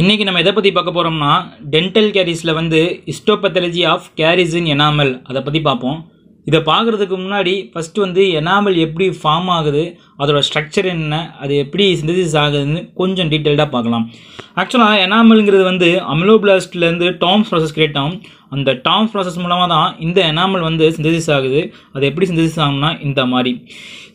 இன்றைக்கி நம்ம எதை பற்றி பார்க்க போகிறோம்னா டென்டல் கேரிஸில் வந்து histopathology of caries in enamel அதை பற்றி பார்ப்போம் இதை பார்க்குறதுக்கு முன்னாடி ஃபஸ்ட்டு வந்து எனாமல் எப்படி ஃபார்ம் ஆகுது அதோட ஸ்ட்ரக்சர் என்ன அது எப்படி சிந்தசிஸ் ஆகுதுன்னு கொஞ்சம் டீட்டெயில்டாக பார்க்கலாம் ஆக்சுவலாக எனாமல்ங்கிறது வந்து அமிலோபிளாஸ்ட்லேருந்து டாம்ஸ் ப்ராசஸ் கிரியேட் ஆகும் அந்த டாம்ஸ் ப்ராசஸ் மூலமாக தான் இந்த எனாமல் வந்து சிந்தசிஸ் ஆகுது அது எப்படி சிந்தசிஸ் ஆகும்னா இந்த மாதிரி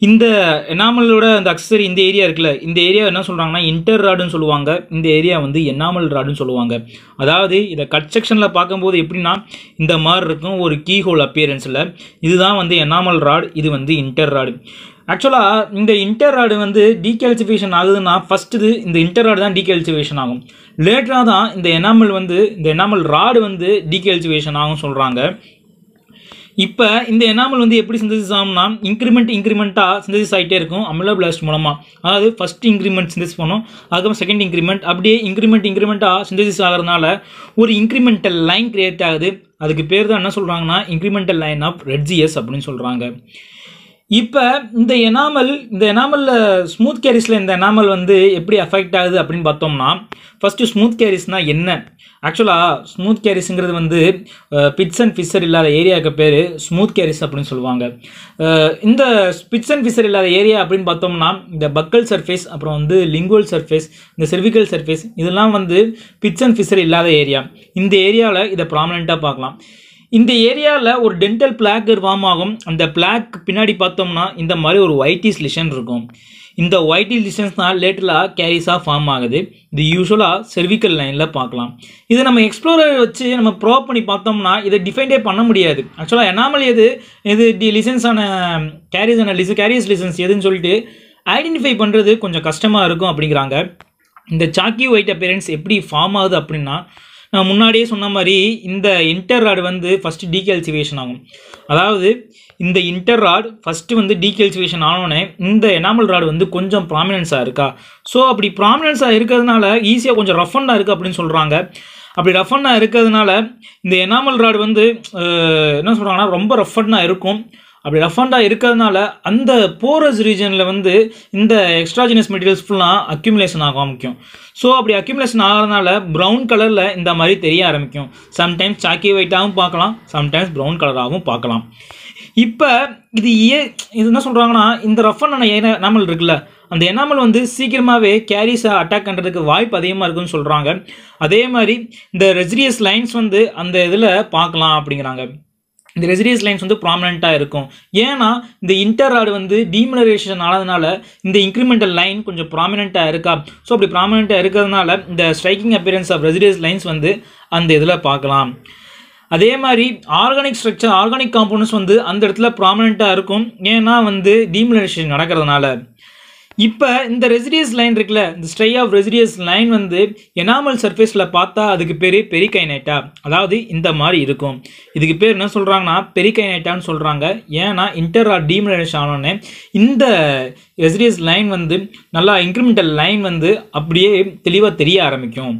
இந்த எனாமலோட அந்த அக்சரி இந்த ஏரியா இருக்குல்ல இந்த ஏரியா என்ன சொல்கிறாங்கன்னா இன்டர் ராடுன்னு சொல்லுவாங்க இந்த ஏரியா வந்து எனாமல் ராடுன்னு சொல்லுவாங்க அதாவது இதை கட் செக்ஷனில் பார்க்கும்போது எப்படின்னா இந்த மாதிரி இருக்கும் ஒரு கீ ஹோல் அப்பியரன்ஸில் இதுதான் வந்து எனாமல் ராட் இது வந்து இன்டர் ராடு ஆக்சுவலாக இந்த இன்டர் ராடு வந்து டீகால்சிஃபிகேஷன் ஆகுதுன்னா ஃபஸ்ட்டு இது இந்த இன்டர் ராடு தான் டீகால்சிஃபிகேஷன் ஆகும் லேட்டராக தான் இந்த எனாமல் வந்து இந்த எனாமல் ராடு வந்து டீகால்சிஃபிகேஷன் ஆகும் சொல்கிறாங்க இப்போ இந்த எனாமல் வந்து எப்படி சிந்தசிஸ் ஆகும்னா இன்க்ரிமெண்ட் இன்க்ரிமெண்ட்டாக சிந்தசிஸ் ஆகிட்டே இருக்கும் அமிலோ பிளாஸ்ட் மூலமாக அதாவது ஃபஸ்ட் இன்க்ரிமெண்ட் சிந்தசிஸ் பண்ணும் அதுக்கப்புறம் செகண்ட் இன்க்ரிமெண்ட் அப்படியே இன்க்ரிமெண்ட் இன்க்ரிமெண்ட்டாக சிந்தசிஸ் ஆகிறதுனால ஒரு இன்க்ரிமெண்டல் லைன் கிரியேட் ஆகுது அதுக்கு பேர் தான் என்ன சொல்கிறாங்கன்னா இன்க்ரிமெண்டல் லைன் ஆஃப் ரெட்ஜிஎஸ் அப்படின்னு சொல்கிறாங்க இப்போ இந்த எனாமல் இந்த எனாமலில் ஸ்மூத் கேரிஸில் இந்த எனாமல் வந்து எப்படி அஃபெக்ட் ஆகுது அப்படின்னு பார்த்தோம்னா ஃபஸ்ட்டு ஸ்மூத் கேரிஸ்னால் என்ன ஆக்சுவலாக ஸ்மூத் கேரிஸுங்கிறது வந்து பிட்ஸ் அண்ட் ஃபிஷர் இல்லாத ஏரியாவுக்கு பேர் ஸ்மூத் கேரிஸ் அப்படின்னு சொல்லுவாங்க இந்த பிட்ஸ் அண்ட் ஃபிஷர் இல்லாத ஏரியா அப்படின்னு பார்த்தோம்னா இந்த பக்கல் சர்ஃபேஸ் அப்புறம் வந்து லிங்குவல் சர்ஃபேஸ் இந்த செர்விக்கல் சர்ஃபேஸ் இதெல்லாம் வந்து பிட்ஸ் அண்ட் ஃபிஷர் இல்லாத ஏரியா இந்த ஏரியாவில் இதை ப்ராமினெண்ட்டாக பார்க்கலாம் இந்த ஏரியாவில் ஒரு டென்டல் பிளாக் ஃபார்ம் ஆகும் அந்த பிளாக் பின்னாடி பார்த்தோம்னா இந்த மாதிரி ஒரு ஒயிட்டிஸ் லிஷன் இருக்கும் இந்த ஒயிட்டிஸ் லிஷன்ஸ்னால் லேட்டலாக கேரிஸாக ஃபார்ம் ஆகுது இது யூஸ்வலாக செர்விக்கல் லைனில் பார்க்கலாம் இதை நம்ம எக்ஸ்ப்ளோரர் வச்சு நம்ம ப்ரோ பண்ணி பார்த்தோம்னா இதை டிஃபைண்டே பண்ண முடியாது ஆக்சுவலாக எனாமல் எது இது டி லிசன்ஸான கேரிஸான லிசன் கேரியஸ் லிசன்ஸ் எதுன்னு சொல்லிட்டு ஐடென்டிஃபை பண்ணுறது கொஞ்சம் கஷ்டமாக இருக்கும் அப்படிங்கிறாங்க இந்த சாக்கி ஒயிட் அப்பேரன்ஸ் எப்படி ஃபார்ம் ஆகுது அப்படின்னா நான் முன்னாடியே சொன்ன மாதிரி இந்த இன்டர் ராட் வந்து ஃபஸ்ட்டு டீகல்சிவேஷன் ஆகும் அதாவது இந்த இன்டர் ராட் ஃபஸ்ட்டு வந்து டீகல்சிவேஷன் ஆனோடனே இந்த எனாமல் ராடு வந்து கொஞ்சம் ப்ராமினன்ஸாக இருக்கா ஸோ அப்படி ப்ராமினன்ஸாக இருக்கிறதுனால ஈஸியாக கொஞ்சம் ரஃபண்டாக இருக்குது அப்படின்னு சொல்கிறாங்க அப்படி ரஃபண்டாக இருக்கிறதுனால இந்த எனாமல் ராடு வந்து என்ன சொல்கிறாங்கன்னா ரொம்ப ரஃபண்டாக இருக்கும் அப்படி ரஃப் அண்டாக இருக்கிறதுனால அந்த போரஸ் ரீஜனில் வந்து இந்த எக்ஸ்ட்ராஜினஸ் மெட்டீரியல்ஸ் ஃபுல்லாக அக்யூமிலேஷன் ஆக ஆரம்பிக்கும் ஸோ அப்படி அக்யூமிலேஷன் ஆகிறதுனால ப்ரௌன் கலரில் இந்த மாதிரி தெரிய ஆரம்பிக்கும் சம்டைம்ஸ் சாக்கி ஒயிட்டாகவும் பார்க்கலாம் சம்டைம்ஸ் ப்ரௌன் கலராகவும் பார்க்கலாம் இப்போ இது ஏ இது என்ன சொல்கிறாங்கன்னா இந்த ரஃப் அண்ட் எனாமல் இருக்குல்ல அந்த எனாமல் வந்து சீக்கிரமாகவே கேரிஸை அட்டாக் பண்ணுறதுக்கு வாய்ப்பு அதிகமாக இருக்குன்னு சொல்கிறாங்க அதே மாதிரி இந்த ரெசிரியஸ் லைன்ஸ் வந்து அந்த இதில் பார்க்கலாம் அப்படிங்கிறாங்க இந்த ரெசிடியஸ் லைன்ஸ் வந்து ப்ராமினெண்ட்டாக இருக்கும் ஏன்னா இந்த இன்டர் ஆடு வந்து டீமலரேஷன் ஆனதுனால இந்த இன்க்ரிமெண்டல் லைன் கொஞ்சம் ப்ராமினெண்ட்டாக இருக்கா ஸோ அப்படி ப்ராமினெண்ட்டாக இருக்கிறதுனால இந்த striking appearance of Retzius lines வந்து அந்த இதில் பார்க்கலாம் அதே மாதிரி ஆர்கானிக் ஸ்ட்ரக்சர் ஆர்கானிக் காம்பவுண்ட்ஸ் வந்து அந்த இடத்துல ப்ராமினெண்ட்டாக இருக்கும் ஏன்னா வந்து டீமலரேஷன் நடக்கிறதுனால இப்போ இந்த ரெசிடியஸ் லைன் இருக்குல்ல இந்த ஸ்ட்ரை ஆஃப் ரெசிடியஸ் லைன் வந்து எனாமல் சர்ஃபேஸில் பார்த்தா அதுக்கு பேர் பெரிகைனைட்டா அதாவது இந்த மாதிரி இருக்கும் இதுக்கு பேர் என்ன சொல்கிறாங்கன்னா பெரிகைனைட்டான்னு சொல்கிறாங்க ஏன்னா இன்டர் ஆர் டீமினேஷன் ஆனோடனே இந்த ரெசிடியஸ் லைன் வந்து நல்லா இன்க்ரிமெண்டல் லைன் வந்து அப்படியே தெளிவாக தெரிய ஆரம்பிக்கும்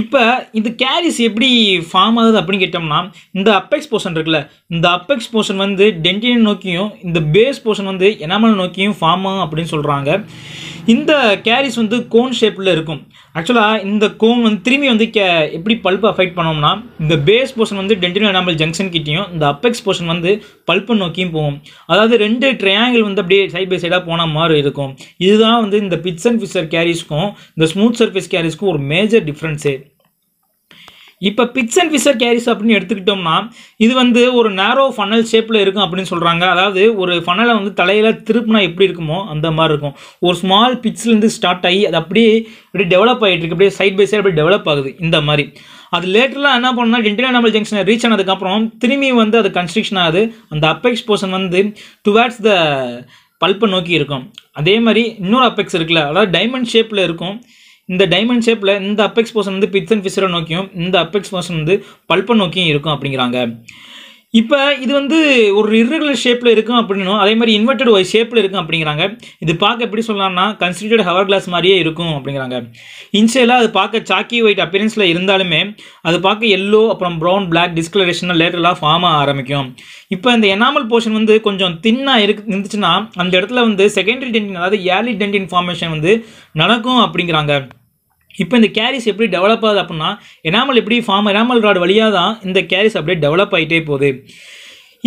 இப்போ இந்த கேரிஸ் எப்படி ஃபார்ம் ஆகுது அப்படின்னு கேட்டோம்னா இந்த அப்பெக்ஸ் போர்ஷன் இருக்குல்ல இந்த அப்பெக்ஸ் போர்ஷன் வந்து டென்டினை நோக்கியும் இந்த பேஸ் போர்ஷன் வந்து எனாமல் நோக்கியும் ஃபார்ம் ஆகும் அப்படின்னு சொல்கிறாங்க இந்த கேரிஸ் வந்து கோன் ஷேப்பில் இருக்கும் ஆக்சுவலாக இந்த கோன் வந்து திரும்பி வந்து கே எப்படி பல்பை அஃபெக்ட் பண்ணோம்னா இந்த பேஸ் போர்ஷன் வந்து டென்டினல் எனாமல் ஜங்ஷன் கிட்டேயும் இந்த அப்பெக்ஸ் போர்ஷன் வந்து பல்பை நோக்கியும் போகும் அதாவது ரெண்டு ட்ரையாங்கிள் வந்து அப்படியே சைட் பை சைடாக போன மாதிரி இருக்கும் இதுதான் வந்து இந்த பிட்ஸ் அண்ட் ஃபிஷர் கேரிஸ்க்கும் இந்த ஸ்மூத் சர்ஃபேஸ் கேரிஸ்க்கும் ஒரு மேஜர் டிஃப்ரென்ஸே இப்போ பிக்ஸ் அண்ட் ஃபிஷர் கேரிஸ் அப்படின்னு எடுத்துக்கிட்டோம்னா இது வந்து ஒரு நேரோ ஃபனல் ஷேப்பில் இருக்கும் அப்படின்னு சொல்கிறாங்க அதாவது ஒரு ஃபனலை வந்து தலையில் திருப்பினா எப்படி இருக்குமோ அந்த மாதிரி இருக்கும் ஒரு ஸ்மால் பிக்ஸ்லேருந்து ஸ்டார்ட் ஆகி அது அப்படியே இப்படி டெவலப் ஆகிட்டு இருக்கு அப்படியே சைட் பை சைட் அப்படியே டெவலப் ஆகுது இந்த மாதிரி அது லேட்டரில் என்ன பண்ணால் டென்டிலானபிள் ஜங்ஷனை ரீச் ஆனதுக்கப்புறம் திரும்பி வந்து அது கன்ஸ்ட்ரக்ஷன் ஆகுது அந்த அப்பெக்ஸ் போர்ஷன் வந்து டுவேர்ட்ஸ் த பல்ப்பை நோக்கி இருக்கும் அதே மாதிரி இன்னொரு அப்பெக்ஸ் இருக்குல்ல அதாவது டைமண்ட் ஷேப்பில் இருக்கும் இந்த டைமண்ட் ஷேப்பில் இந்த அப்பெக்ஸ் போர்ஷன் வந்து பித் அண்ட் ஃபிஷரை நோக்கியும் இந்த அப்பெக்ஸ் போர்ஷன் வந்து பல்ப்பை நோக்கியும் இருக்கும் அப்படிங்கிறாங்க இப்போ இது வந்து ஒரு இர்ரெகுலர் ஷேப்பில் இருக்கும் அப்படின்னும் அதே மாதிரி இன்வெர்டட் ஒரு ஷேப்பில் இருக்கும் அப்படிங்கிறாங்க இது பார்க்க எப்படி சொல்லலாம்னா கன்சிடர்ட் ஹவர் கிளாஸ் மாதிரியே இருக்கும் அப்படிங்கிறாங்க இன்ஷியலாக அது பார்க்க சாக்கி ஒயிட் அப்பியரன்ஸில் இருந்தாலுமே அது பார்க்க எல்லோ அப்புறம் ப்ரௌன் பிளாக் டிஸ்கலரேஷனாக லேட்டரெலாம் ஃபார்ம் ஆக ஆரம்பிக்கும் இப்போ இந்த எனாமல் போர்ஷன் வந்து கொஞ்சம் தின்னாக இருக்கு இருந்துச்சுன்னா அந்த இடத்துல வந்து செகண்டரி டென்டின் அதாவது ஏர்லி டென்டின் ஃபார்மேஷன் வந்து நடக்கும் அப்படிங்கிறாங்க இப்போ இந்த கேரிஸ் எப்படி டெவலப் ஆகுது அப்படின்னா எனாமல் எப்படி ஃபார்ம் எனாமல் ராட் வழியாக தான் இந்த கேரிஸ் அப்படியே டெவலப் ஆகிட்டே போகுது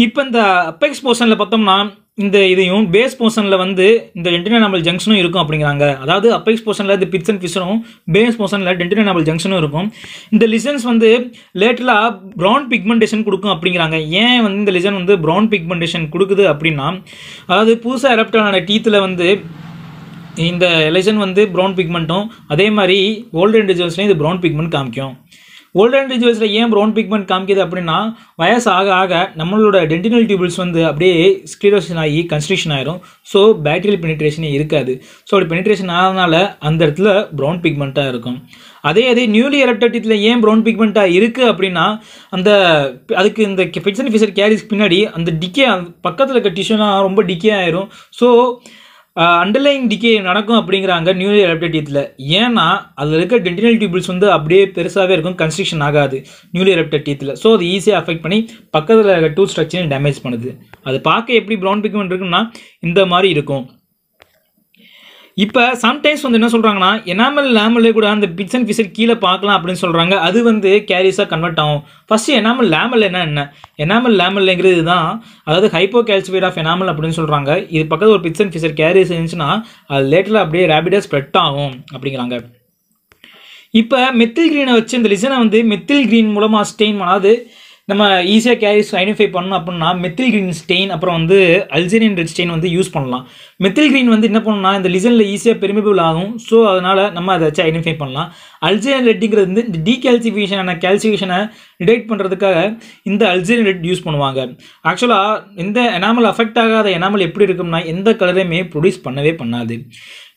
இப்போ இந்த அப்பெக்ஸ் போர்ஷனில் பார்த்தோம்னா இந்த இதையும் பேஸ் போர்ஷனில் வந்து இந்த டென்டினபிள் ஜங்ஷனும் இருக்கும் அப்படிங்கிறாங்க அதாவது அப்பெக்ஸ் போர்ஷனில் இந்த பிட்ஸ் அண்ட் ஃபிஷரும் பேஸ் போர்ஷனில் டென்டினபிள் ஜங்ஷனும் இருக்கும் இந்த லிசன்ஸ் வந்து லேட்டலாக ப்ரௌன் பிக்மெண்டேஷன் கொடுக்கும் அப்படிங்கிறாங்க ஏன் வந்து இந்த லிசன் வந்து ப்ரௌன் பிக்மெண்டேஷன் கொடுக்குது அப்படின்னா அதாவது புதுசாக எரப்டான டீத்தில் வந்து இந்த எலெக்ஷன் வந்து ப்ரௌன் பிக்மெண்ட்டும் அதே மாதிரி ஓல்டு இண்டிவிஜுவல்ஸ்லேயும் இது ப்ரௌன் பிக்மெண்ட் காமிக்கும் ஓல்டு இண்டிவிஜுவல்ஸில் ஏன் ப்ரௌன் பிக்மெண்ட் காமிக்குது அப்படின்னா வயசு ஆக ஆக நம்மளோட டென்டினல் டியூபிள்ஸ் வந்து அப்படியே ஸ்க்ளீரோஷன் ஆகி கன்ஸ்ட்ரக்ஷன் ஆயிரும் ஸோ பேக்டீரியல் பெனிட்ரேஷனே இருக்காது ஸோ அப்படி பெனிட்ரேஷன் ஆனதுனால அந்த இடத்துல ப்ரௌன் பிக்மெண்ட்டாக இருக்கும் அதே அதே நியூலி எரப்டட் ஏன் ப்ரௌன் பிக்மெண்ட்டாக இருக்குது அப்படின்னா அந்த அதுக்கு இந்த பிட்சன் ஃபிசர் கேரிஸ்க்கு பின்னாடி அந்த டிக்கே பக்கத்தில் இருக்க டிஷ்யூனால் ரொம்ப டிக்கே ஆயிரும் ஸோ அண்டர்லைங் டிகே நடக்கும் அப்படிங்கிறாங்க நியூ இயர் அப்டேட்டியத்தில் ஏன்னா அதில் இருக்க டென்டினல் டியூபிள்ஸ் வந்து அப்படியே பெருசாகவே இருக்கும் கன்ஸ்ட்ரக்ஷன் ஆகாது நியூ இயர் அப்டேட்டியத்தில் ஸோ அது ஈஸியாக அஃபெக்ட் பண்ணி பக்கத்தில் இருக்க டூ ஸ்ட்ரக்சரையும் டேமேஜ் பண்ணுது அது பார்க்க எப்படி ப்ரௌன் பிக்மெண்ட் இருக்குன்னா இந்த மாதிரி இருக்கும் இப்போ சம்டைம்ஸ் வந்து என்ன சொல்கிறாங்கன்னா எனாமல் லேமல்லே கூட அந்த பிட்ஸ் அண்ட் பிசர் கீழே பார்க்கலாம் அப்படின்னு சொல்கிறாங்க அது வந்து கேரிஸாக கன்வெர்ட் ஆகும் ஃபஸ்ட்டு எனாமல் லேமல் என்ன என்ன எனாமல் லேமல்ங்கிறது தான் அதாவது ஹைப்போ கேல்சிஃபைட் ஆஃப் எனாமல் அப்படின்னு சொல்கிறாங்க இது பக்கத்தில் ஒரு பிட்ஸ் அண்ட் பிசர் கேரிஸ் இருந்துச்சுன்னா அது லேட்டரில் அப்படியே ரேபிடாக ஸ்ப்ரெட் ஆகும் அப்படிங்கிறாங்க இப்போ மெத்தில் க்ரீனை வச்சு இந்த லிசனை வந்து மெத்தில் க்ரீன் மூலமாக ஸ்டெயின் அதாவது நம்ம ஈஸியாக கேரிஸ் ஐடென்டிஃபை பண்ணணும் அப்படின்னா மெத்தில் கிரீன் ஸ்டெயின் அப்புறம் வந்து அல்ஜீரியன் ரெட் ஸ்டெயின் வந்து யூஸ் பண்ணலாம் மெத்தில் கிரீன் வந்து என்ன பண்ணணும்னா இந்த லிசனில் ஈஸியாக பெருமிபிள் ஆகும் ஸோ அதனால் நம்ம அதை வச்சு ஐடென்டிஃபை பண்ணலாம் அல்ஜீரியன் ரெட்டுங்கிறது வந்து இந்த டீகால்சிஃபிகேஷனான கேல்சிஃபிகேஷனை டிடெக்ட் பண்ணுறதுக்காக இந்த அல்ஜீரியன் ரெட் யூஸ் பண்ணுவாங்க ஆக்சுவலாக இந்த எனாமல் அஃபெக்ட் ஆகாத எனாமல் எப்படி இருக்கும்னா எந்த கலரையுமே ப்ரொடியூஸ் பண்ணவே பண்ணாது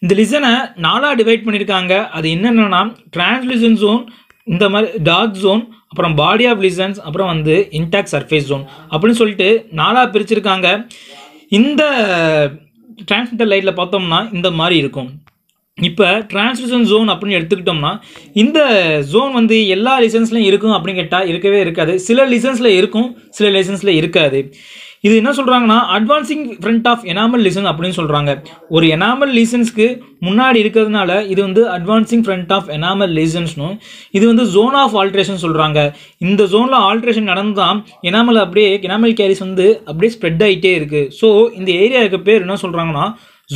இந்த லிசனை நாலாக டிவைட் பண்ணியிருக்காங்க அது என்னென்னா டிரான்ஸ்லிசன் ஜோன் இந்த மாதிரி டார்க் ஜோன் அப்புறம் பாடி ஆஃப் லிசன்ஸ் அப்புறம் வந்து இன்டாக்ட் சர்ஃபேஸ் ஜோன் அப்படின்னு சொல்லிட்டு நாலாக பிரிச்சிருக்காங்க இந்த டிரான்ஸ்மிட்டர் லைட்டில் பார்த்தோம்னா இந்த மாதிரி இருக்கும் இப்போ டிரான்ஸ்மிஷன் ஜோன் அப்படின்னு எடுத்துக்கிட்டோம்னா இந்த ஜோன் வந்து எல்லா லிசன்ஸ்லையும் இருக்கும் அப்படின்னு கேட்டால் இருக்கவே இருக்காது சில லிசன்ஸில் இருக்கும் சில லிசன்ஸில் இருக்காது இது என்ன சொல்கிறாங்கன்னா advancing front of enamel lesion அப்படின்னு சொல்கிறாங்க ஒரு எனாமல் லீசன்ஸ்க்கு முன்னாடி இருக்கிறதுனால இது வந்து அட்வான்சிங் ஃப்ரண்ட் ஆஃப் எனாமல் லீசன்ஸ்னும் இது வந்து ஜோன் ஆஃப் ஆல்ட்ரேஷன் சொல்கிறாங்க இந்த ஜோனில் ஆல்ட்ரேஷன் நடந்தால் எனாமல் அப்படியே எனாமல் கேரிஸ் வந்து அப்படியே ஸ்ப்ரெட் ஆகிட்டே இருக்குது ஸோ இந்த ஏரியாவுக்கு பேர் என்ன சொல்கிறாங்கன்னா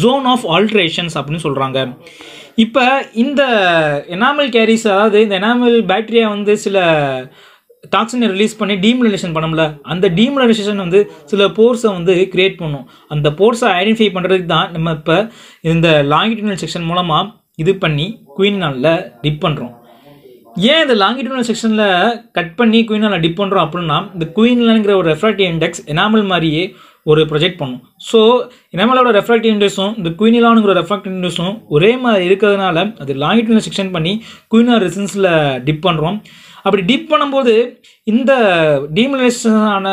ஜோன் ஆஃப் ஆல்ட்ரேஷன்ஸ் அப்படின்னு சொல்கிறாங்க இப்போ இந்த எனாமல் கேரிஸ் அதாவது இந்த எனாமல் பேக்டீரியா வந்து சில டாக்ஸினை ரிலீஸ் பண்ணி டீமினேஷன் பண்ணோம்ல அந்த டீமினேஷன் வந்து சில போர்ஸை வந்து கிரியேட் பண்ணும் அந்த போர்ஸை ஐடென்டிஃபை பண்ணுறதுக்கு தான் நம்ம இப்போ இந்த லாங்கிட்யூனல் செக்ஷன் மூலமாக இது பண்ணி குயின் நாளில் டிப் பண்ணுறோம் ஏன் இந்த லாங்கிட்யூனல் செக்ஷனில் கட் பண்ணி குயின் நாளில் டிப் பண்ணுறோம் அப்படின்னா இந்த குயின்லங்கிற ஒரு ரெஃப்ராக்டிவ் இண்டெக்ஸ் எனாமல் மாதிரியே ஒரு ப்ரொஜெக்ட் பண்ணும் ஸோ நம்மளோட ரெஃப்ராக்டிவ் இண்டெக்ஸும் இந்த குயினிலானுங்கிற ரெஃப்ராக்டிவ் இண்டெக்ஸும் ஒரே மாதிரி இருக்கிறதுனால அது லாங்கிட்யூடில் செக்ஷன் பண்ணி குயினார் ரெசன்ஸில் டிப் பண்ணுறோம் அப்படி டிப் பண்ணும்போது இந்த டீமினேஷனான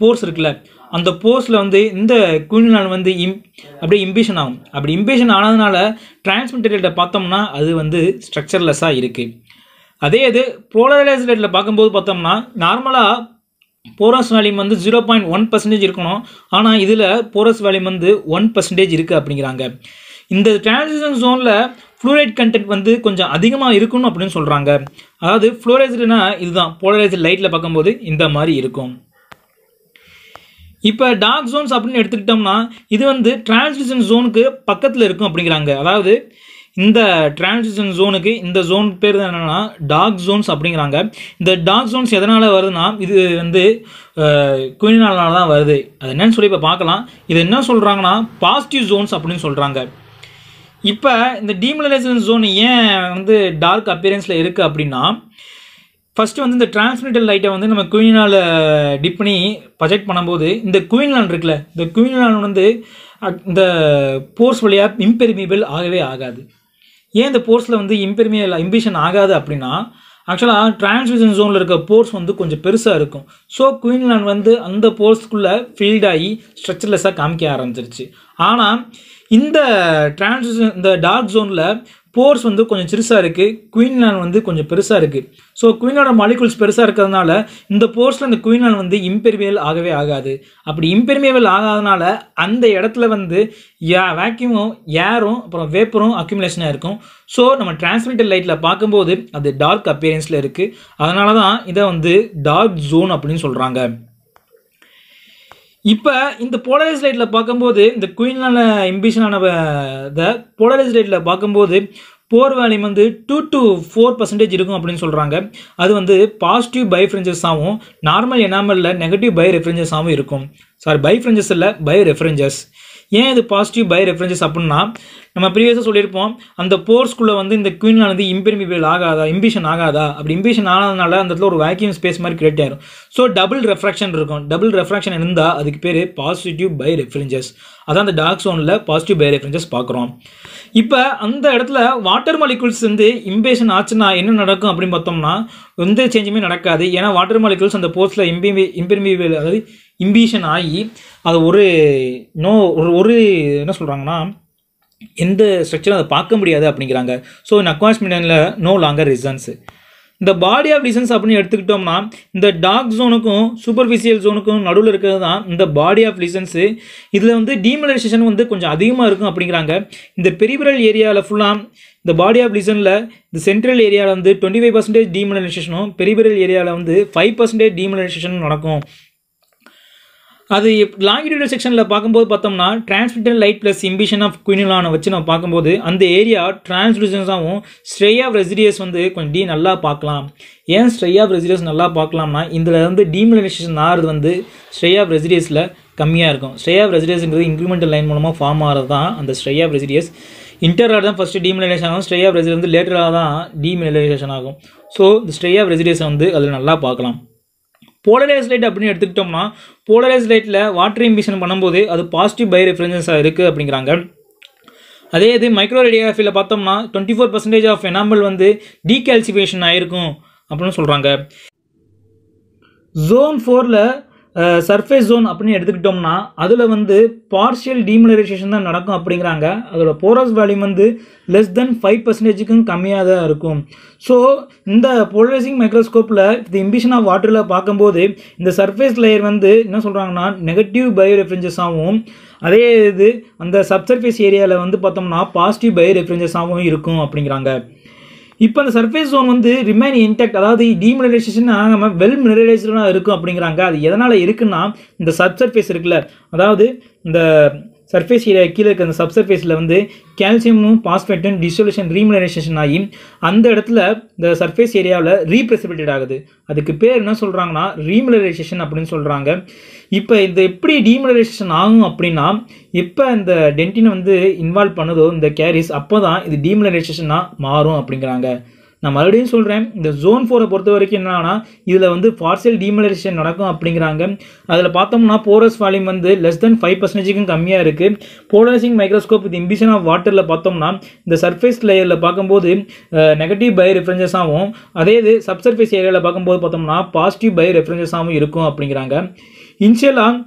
போர்ஸ் இருக்குல்ல அந்த போர்ஸில் வந்து இந்த குயினிலான் வந்து இம் அப்படியே இம்பேஷன் ஆகும் அப்படி இம்பேஷன் ஆனதுனால டிரான்ஸ்மிட்டரேட்டை பார்த்தோம்னா அது வந்து ஸ்ட்ரக்சர்லெஸ்ஸாக இருக்குது அதே இது போலரைசேட்டரில் பார்க்கும்போது பார்த்தோம்னா நார்மலாக போரஸ் வேல்யூம் வந்து ஜீரோ பாயிண்ட் ஒன் பர்சன்டேஜ் இருக்கணும் ஆனால் இதில் போரஸ் வேல்யூம் வந்து ஒன் பர்சன்டேஜ் இருக்குது அப்படிங்கிறாங்க இந்த டிரான்சிஷன் ஜோனில் ஃப்ளூரைட் கண்டென்ட் வந்து கொஞ்சம் அதிகமாக இருக்கணும் அப்படின்னு சொல்கிறாங்க அதாவது ஃப்ளூரைஸ்டுனா இதுதான் போலரைஸ்டு லைட்டில் பார்க்கும்போது இந்த மாதிரி இருக்கும் இப்போ டார்க் ஜோன்ஸ் அப்படின்னு எடுத்துக்கிட்டோம்னா இது வந்து டிரான்ஸ்மிஷன் ஜோனுக்கு பக்கத்தில் இருக்கும் அப்படிங்கிறாங்க அதாவது இந்த டிரான்சிஷன் ஜோனுக்கு இந்த ஜோன் பேர் என்னென்னா டாக் ஜோன்ஸ் அப்படிங்கிறாங்க இந்த டாக் ஜோன்ஸ் எதனால் வருதுன்னா இது வந்து குயினாலனால தான் வருது அது என்னன்னு சொல்லி இப்போ பார்க்கலாம் இது என்ன சொல்கிறாங்கன்னா பாசிட்டிவ் ஜோன்ஸ் அப்படின்னு சொல்கிறாங்க இப்போ இந்த டீமினலைசேஷன் ஜோன் ஏன் வந்து டார்க் அப்பியரன்ஸில் இருக்குது அப்படின்னா ஃபஸ்ட்டு வந்து இந்த டிரான்ஸ்மிட்டர் லைட்டை வந்து நம்ம குயினால் டிப் பண்ணி ப்ரொஜெக்ட் பண்ணும்போது இந்த குயின்லாண்ட் இருக்குல்ல இந்த குயின்லாண்ட் வந்து இந்த போர்ஸ் வழியாக இம்பெர்மிபிள் ஆகவே ஆகாது ஏன் இந்த போர்ஸில் வந்து இல்லை இம்பிஷன் ஆகாது அப்படின்னா ஆக்சுவலாக டிரான்ஸ்மிஷன் ஜோனில் இருக்க போர்ஸ் வந்து கொஞ்சம் பெருசாக இருக்கும் ஸோ குயின்லாண்ட் வந்து அந்த போர்ஸ்க்குள்ளே ஃபீல்டாகி ஸ்ட்ரக்சர்லெஸ்ஸாக காமிக்க ஆரம்பிச்சிருச்சு ஆனால் இந்த டிரான்ஸ்மிஷன் இந்த டார்க் ஜோனில் போர்ஸ் வந்து கொஞ்சம் சிறுசாக இருக்குது குயின்லேண்ட் வந்து கொஞ்சம் பெருசாக இருக்குது ஸோ குயினோட மாலிகுல்ஸ் பெருசாக இருக்கிறதுனால இந்த போர்ஸில் இந்த குயின்லேண்ட் வந்து இம்பெருமியல் ஆகவே ஆகாது அப்படி இம்பெர்மியபிள் ஆகாதனால அந்த இடத்துல வந்து வேக்யூமும் ஏரும் அப்புறம் வேப்பரும் அக்யூமுலேஷனாக இருக்கும் ஸோ நம்ம டிரான்ஸ்மிட்டர் லைட்டில் பார்க்கும்போது அது டார்க் அப்பியரன்ஸில் இருக்குது அதனால தான் இதை வந்து டார்க் ஜோன் அப்படின்னு சொல்கிறாங்க இப்போ இந்த போலரைஸ் லைட்டில் பார்க்கும்போது இந்த குயினான இம்பிஷனான இதை போலரைஸ் லைட்டில் பார்க்கும்போது போர் வேல்யூம் வந்து டூ டு ஃபோர் பர்சன்டேஜ் இருக்கும் அப்படின்னு சொல்கிறாங்க அது வந்து பாசிட்டிவ் பை ஃப்ரெஞ்சஸாகவும் நார்மல் எனாமலில் நெகட்டிவ் பை ரெஃபரன்சஸாகவும் இருக்கும் சாரி பை ஃப்ரெஞ்சஸ் இல்லை பை ரெஃபரன்சஸ் ஏன் இது பாசிட்டிவ் பை ரெஃபரன்சஸ் அப்படின்னா நம்ம ப்ரீவியஸாக சொல்லியிருப்போம் அந்த போர்ஸ்குள்ளே வந்து இந்த குயின்லானது இம்பெர்மிபிள் ஆகாதா இம்பிஷன் ஆகாதா அப்படி இம்பிஷன் ஆனதுனால அந்த இடத்துல ஒரு வேக்யூம் ஸ்பேஸ் மாதிரி கிரியேட் ஆகிரும் ஸோ டபுள் ரெஃப்ராக்ஷன் இருக்கும் டபுள் ரெஃப்ராக்ஷன் இருந்தால் அதுக்கு பேர் பாசிட்டிவ் பை ரெஃபரன்சஸ் அதான் அந்த டார்க் சோனில் பாசிட்டிவ் பை ரெஃபரன்சஸ் பார்க்குறோம் இப்போ அந்த இடத்துல வாட்டர் மாலிகுல்ஸ் வந்து இம்பேஷன் ஆச்சுன்னா என்ன நடக்கும் அப்படின்னு பார்த்தோம்னா எந்த சேஞ்சுமே நடக்காது ஏன்னா வாட்டர் மாலிகுல்ஸ் அந்த போர்ஸில் இம்பி இம்பெர்மிபிள் அதாவது இம்பீஷன் ஆகி அது ஒரு நோ ஒரு ஒரு என்ன சொல்கிறாங்கன்னா எந்த ஸ்ட்ரக்சரும் அதை பார்க்க முடியாது அப்படிங்கிறாங்க ஸோ இந்த அக்வாஸ்மிடனில் நோ லாங்கர் ரீசன்ஸு இந்த பாடி ஆஃப் ரீசன்ஸ் அப்படின்னு எடுத்துக்கிட்டோம்னா இந்த டார்க் ஜோனுக்கும் சூப்பர்ஃபிஷியல் ஜோனுக்கும் நடுவில் இருக்கிறது தான் இந்த பாடி ஆஃப் ரீசன்ஸு இதில் வந்து டீமினரைசேஷன் வந்து கொஞ்சம் அதிகமாக இருக்கும் அப்படிங்கிறாங்க இந்த பெரிபரல் ஏரியாவில் ஃபுல்லாக இந்த பாடி ஆஃப் ரீசனில் இந்த சென்ட்ரல் ஏரியாவில் வந்து டுவெண்ட்டி ஃபைவ் பர்சன்டேஜ் டீமினரைசேஷனும் பெரிபரல் ஏரியாவில் வந்து ஃபைவ் பர்சன்டேஜ் டீமினரைசேஷனும் நடக்கும் அது லாங்கிடியூடல் செக்ஷனில் பார்க்கும்போது பார்த்தோம்னா transmitted light plus imbibition of குயினலான வச்சு நம்ம பார்க்கும்போது அந்த ஏரியா டிரான்ஸ்லூசன்ஸாகவும் ஆஃப் ரெசிடியஸ் வந்து கொஞ்சம் டீ நல்லா பார்க்கலாம் ஏன் ஆஃப் ரெசிடியஸ் நல்லா பார்க்கலாம்னா இதில் வந்து டீமினேஷன் ஆகிறது வந்து ஆஃப் ரெசிடியஸில் கம்மியாக இருக்கும் ஆஃப் ரெசிடியஸ்ங்கிறது இன்க்ரிமெண்டல் லைன் மூலமாக ஃபார்ம் ஆகிறது தான் அந்த ஆஃப் ரெசிடியஸ் இன்டர்ஆர் தான் ஃபஸ்ட்டு டீமிலேஷன் ஆகும் ஆஃப் ரெசிடியஸ் வந்து லேட்டராக தான் டீமினேஷன் ஆகும் ஸோ இந்த ஆஃப் ரெசிடியஸை வந்து அதில் நல்லா பார்க்கலாம் போலரைஸ் லைட் அப்படின்னு எடுத்துக்கிட்டோம்னா போலரைஸ் லைட்டில் வாட்டர் இம்பிஷன் பண்ணும்போது அது பாசிட்டிவ் பை ரெஃபரன்சஸாக இருக்குது அப்படிங்கிறாங்க அதே இது மைக்ரோ ரேடியோகிராஃபியில் பார்த்தோம்னா twenty four percentage of enamel வந்து டீகால்சிஃபிகேஷன் ஆகிருக்கும் அப்படின்னு சொல்கிறாங்க ஜோன் ஃபோரில் சர்ஃபேஸ் ஜோன் அப்படின்னு எடுத்துக்கிட்டோம்னா அதில் வந்து பார்ஷியல் டீமினரைசேஷன் தான் நடக்கும் அப்படிங்கிறாங்க அதோட போரஸ் வேல்யூம் வந்து லெஸ் தென் ஃபைவ் பர்சன்டேஜுக்கும் கம்மியாக தான் இருக்கும் ஸோ இந்த போலரைசிங் மைக்ரோஸ்கோப்பில் இது இம்பிஷன் ஆஃப் வாட்டரில் பார்க்கும்போது இந்த சர்ஃபேஸ் லேயர் வந்து என்ன சொல்கிறாங்கன்னா நெகட்டிவ் பயோ ரெஃபரன்சஸாகவும் அதே இது அந்த சப்சர்ஃபேஸ் ஏரியாவில் வந்து பார்த்தோம்னா பாசிட்டிவ் பயோ ரெஃபரன்சஸாகவும் இருக்கும் அப்படிங்கிறாங்க இப்போ அந்த சர்ஃபேஸ் ஜோன் வந்து ரிமைன் இன்டெக்ட் அதாவது டிமினரைசேஷன் ஆகாமல் வெல் மினரலைஸ்டாக இருக்கும் அப்படிங்கிறாங்க அது எதனால் இருக்குன்னா இந்த சப் சர்ஃபேஸ் இருக்குல்ல அதாவது இந்த சர்ஃபேஸ் ஏரியா கீழே இருக்க அந்த சப்சர்ஃபேஸில் வந்து கால்சியமும் பாஸ்பேட்டும் டிசோலேஷன் ரீமினரைசேஷன் ஆகி அந்த இடத்துல இந்த சர்ஃபேஸ் ஏரியாவில் ரீப்ரெசிபிட்டட் ஆகுது அதுக்கு பேர் என்ன சொல்கிறாங்கன்னா ரீமினரைசேஷன் அப்படின்னு சொல்கிறாங்க இப்போ இது எப்படி டீமினரைசேஷன் ஆகும் அப்படின்னா இப்போ இந்த டென்டினை வந்து இன்வால்வ் பண்ணதோ இந்த கேரிஸ் அப்போ தான் இது டீமினரைசேஷனாக மாறும் அப்படிங்கிறாங்க நான் மறுபடியும் சொல்கிறேன் இந்த ஜோன் ஃபோரை பொறுத்த வரைக்கும் என்னன்னா இதில் வந்து பார்சல் டிமலரேஷன் நடக்கும் அப்படிங்கிறாங்க அதில் பார்த்தோம்னா போரஸ் வால்யூம் வந்து லெஸ் தென் ஃபைவ் பர்சன்டேஜுக்கும் கம்மியாக இருக்குது போலரைசிங் மைக்ரோஸ்கோப் இது இம்பிஷன் ஆஃப் வாட்டரில் பார்த்தோம்னா இந்த சர்ஃபேஸ் லேயரில் பார்க்கும்போது நெகட்டிவ் பை ஆகும் அதே இது சப்சர்ஃபேஸ் ஏரியாவில் பார்க்கும்போது பார்த்தோம்னா பாசிட்டிவ் பை ஆகும் இருக்கும் அப்படிங்கிறாங்க இன்ஷியலாக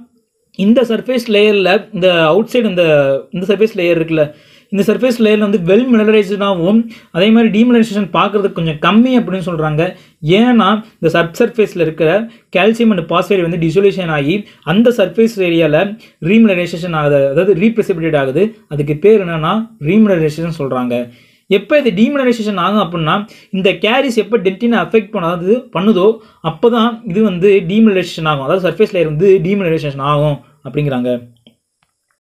இந்த சர்ஃபேஸ் லேயரில் இந்த அவுட் சைடு இந்த இந்த சர்ஃபேஸ் லேயர் இருக்குல்ல இந்த சர்ஃபேஸ் லேயர் வந்து வெல் மினரலைஸ்டாகவும் அதே மாதிரி டீமினரலைசேஷன் பார்க்குறதுக்கு கொஞ்சம் கம்மி அப்படின்னு சொல்கிறாங்க ஏன்னா இந்த சப் சர்ஃபேஸில் இருக்கிற கால்சியம் அண்ட் பாஸ்பேட் வந்து டிசொல்யூஷன் ஆகி அந்த சர்ஃபேஸ் ஏரியாவில் ரீமினரைசேஷன் ஆகுது அதாவது ரீப்ரெசிபிடேட் ஆகுது அதுக்கு பேர் என்னென்னா ரீமினரைசேஷன் சொல்கிறாங்க எப்போ இது டீமினரைசேஷன் ஆகும் அப்படின்னா இந்த கேரிஸ் எப்போ டென்டினை அஃபெக்ட் பண்ணாது பண்ணுதோ அப்போ தான் இது வந்து டீமினரைசேஷன் ஆகும் அதாவது சர்ஃபேஸ் லேயர் வந்து டீமினரைசேஷன் ஆகும் அப்படிங்கிறாங்க